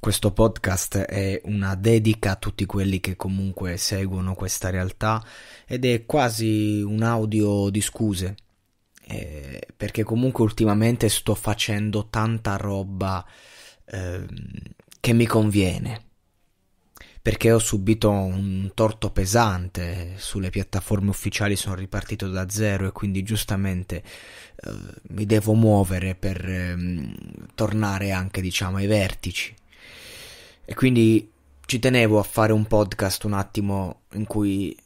Questo podcast è una dedica a tutti quelli che comunque seguono questa realtà ed è quasi un audio di scuse, eh, perché comunque ultimamente sto facendo tanta roba eh, che mi conviene, perché ho subito un torto pesante, sulle piattaforme ufficiali sono ripartito da zero e quindi giustamente eh, mi devo muovere per ehm, tornare anche diciamo ai vertici e quindi ci tenevo a fare un podcast un attimo in cui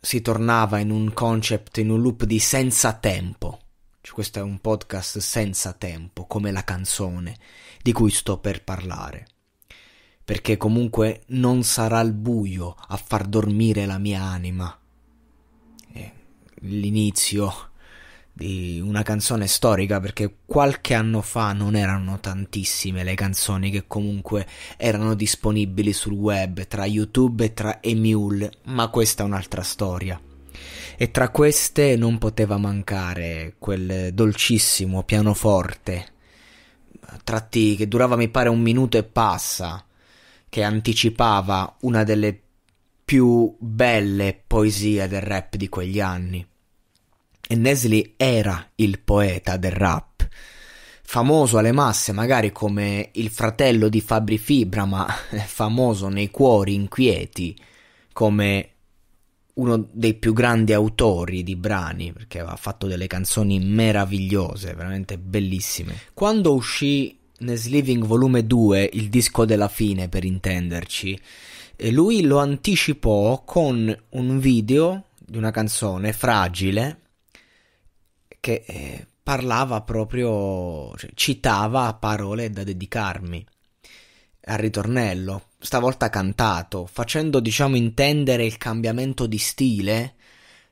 si tornava in un concept, in un loop di senza tempo. Cioè, questo è un podcast senza tempo, come la canzone di cui sto per parlare. Perché comunque non sarà il buio a far dormire la mia anima. Eh, l'inizio di una canzone storica perché qualche anno fa non erano tantissime le canzoni che comunque erano disponibili sul web tra YouTube e tra Emule, ma questa è un'altra storia. E tra queste non poteva mancare quel dolcissimo pianoforte, tratti che durava mi pare un minuto e passa, che anticipava una delle più belle poesie del rap di quegli anni e Nesli era il poeta del rap, famoso alle masse magari come il fratello di Fabri Fibra, ma famoso nei cuori inquieti come uno dei più grandi autori di brani, perché ha fatto delle canzoni meravigliose, veramente bellissime. Quando uscì Nesliving Volume 2, il disco della fine per intenderci, lui lo anticipò con un video di una canzone fragile che eh, parlava proprio, cioè, citava parole da dedicarmi al ritornello, stavolta cantato, facendo diciamo intendere il cambiamento di stile,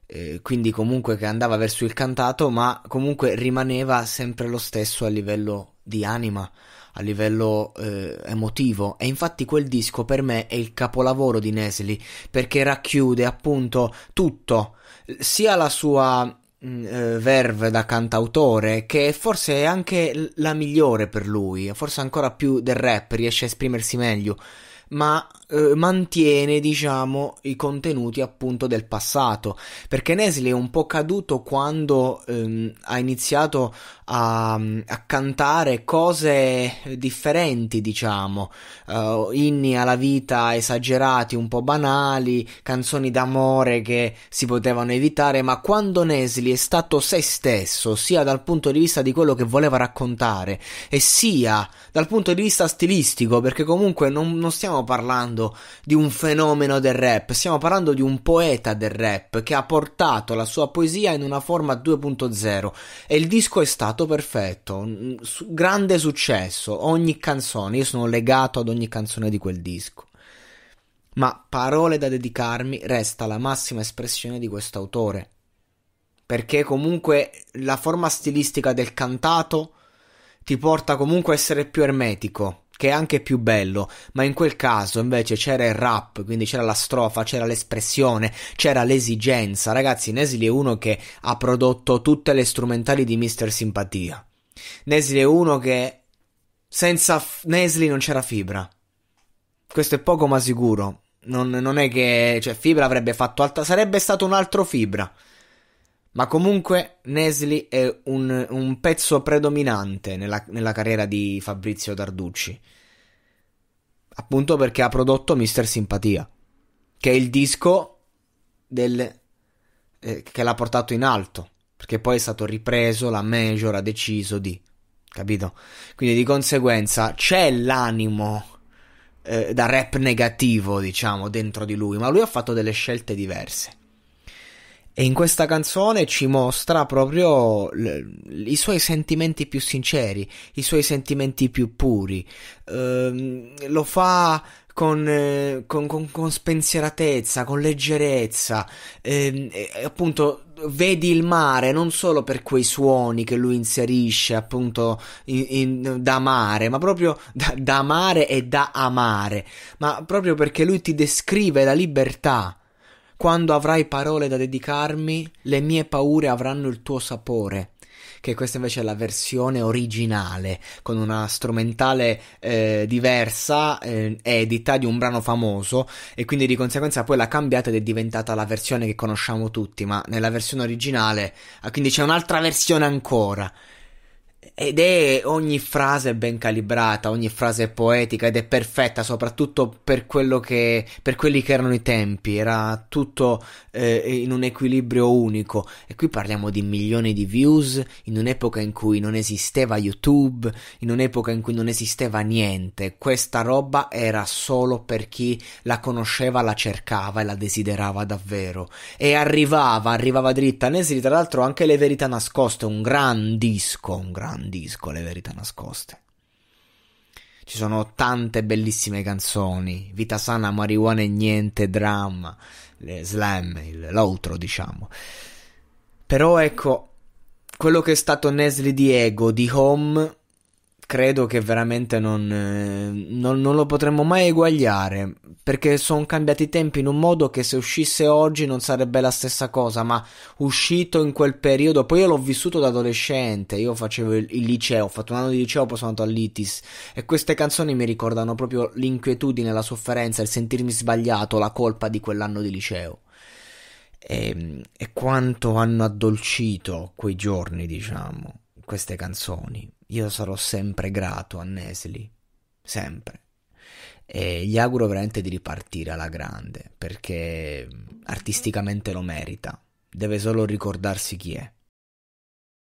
eh, quindi comunque che andava verso il cantato, ma comunque rimaneva sempre lo stesso a livello di anima, a livello eh, emotivo e infatti quel disco per me è il capolavoro di Nesli perché racchiude appunto tutto, sia la sua Mm, eh, verve da cantautore che forse è anche la migliore per lui, forse ancora più del rap, riesce a esprimersi meglio ma eh, mantiene, diciamo, i contenuti appunto del passato. Perché Nesli è un po' caduto quando ehm, ha iniziato a, mm, a, cantare cose differenti, diciamo, uh, inni alla vita esagerati, un po' banali, canzoni d'amore che si potevano evitare, ma quando Nesli è stato se stesso, sia dal punto di vista di quello che voleva raccontare e sia dal punto di vista stilistico, perché comunque non, non stiamo stiamo parlando di un fenomeno del rap, stiamo parlando di un poeta del rap che ha portato la sua poesia in una forma 2.0 e il disco è stato perfetto, grande successo, ogni canzone, io sono legato ad ogni canzone di quel disco. Ma Parole da dedicarmi resta la massima espressione di questo autore, perché comunque la forma stilistica del cantato ti porta comunque a essere più ermetico che è anche più bello, ma in quel caso invece c'era il rap, quindi c'era la strofa, c'era l'espressione, c'era l'esigenza. Ragazzi, Nesli è uno che ha prodotto tutte le strumentali di Mister Simpatia. Nesli è uno che senza f- Nesli non c'era fibra. Questo è poco ma sicuro. Non, non è che cioè, Fibra avrebbe fatto altra. Sarebbe stato un altro Fibra. Ma comunque Nesli è un, un pezzo predominante nella, nella, carriera di Fabrizio Tarducci. Appunto perché ha prodotto Mister Simpatia, che è il disco del, eh, che l'ha portato in alto. Perché poi è stato ripreso, la Major ha deciso di. Capito? Quindi di conseguenza c'è l'animo eh, da rap negativo, diciamo, dentro di lui, ma lui ha fatto delle scelte diverse. E in questa canzone ci mostra proprio l- i suoi sentimenti più sinceri, i suoi sentimenti più puri. Ehm, lo fa con, eh, con, con, con, spensieratezza, con leggerezza. Ehm, e, appunto, vedi il mare non solo per quei suoni che lui inserisce, appunto, in, in, da mare, ma proprio da, da mare e da amare, ma proprio perché lui ti descrive la libertà quando avrai parole da dedicarmi, le mie paure avranno il tuo sapore. Che questa invece è la versione originale, con una strumentale eh, diversa, eh, edita di un brano famoso, e quindi di conseguenza poi l'ha cambiata ed è diventata la versione che conosciamo tutti, ma nella versione originale, ah, quindi c'è un'altra versione ancora. Ed è ogni frase ben calibrata, ogni frase è poetica ed è perfetta, soprattutto per, quello che, per quelli che erano i tempi, era tutto eh, in un equilibrio unico. E qui parliamo di milioni di views in un'epoca in cui non esisteva YouTube, in un'epoca in cui non esisteva niente. Questa roba era solo per chi la conosceva, la cercava e la desiderava davvero. E arrivava, arrivava dritta. Nesri, tra l'altro, anche Le Verità Nascoste, un gran disco, un gran brandisco le verità nascoste. Ci sono tante bellissime canzoni, Vita sana, marijuana e niente, dramma, slam, l'altro diciamo. Però ecco, quello che è stato Nesli Diego di Home, credo che veramente non, eh, non, non lo potremmo mai eguagliare perché sono cambiati i tempi in un modo che se uscisse oggi non sarebbe la stessa cosa ma uscito in quel periodo poi io l'ho vissuto da adolescente io facevo il, il liceo ho fatto un anno di liceo poi sono andato all'ITIS e queste canzoni mi ricordano proprio l'inquietudine la sofferenza il sentirmi sbagliato la colpa di quell'anno di liceo e, ehm, e quanto hanno addolcito quei giorni diciamo queste canzoni io sarò sempre grato a Nesli, sempre. E gli auguro veramente di ripartire alla grande, perché artisticamente lo merita. Deve solo ricordarsi chi è.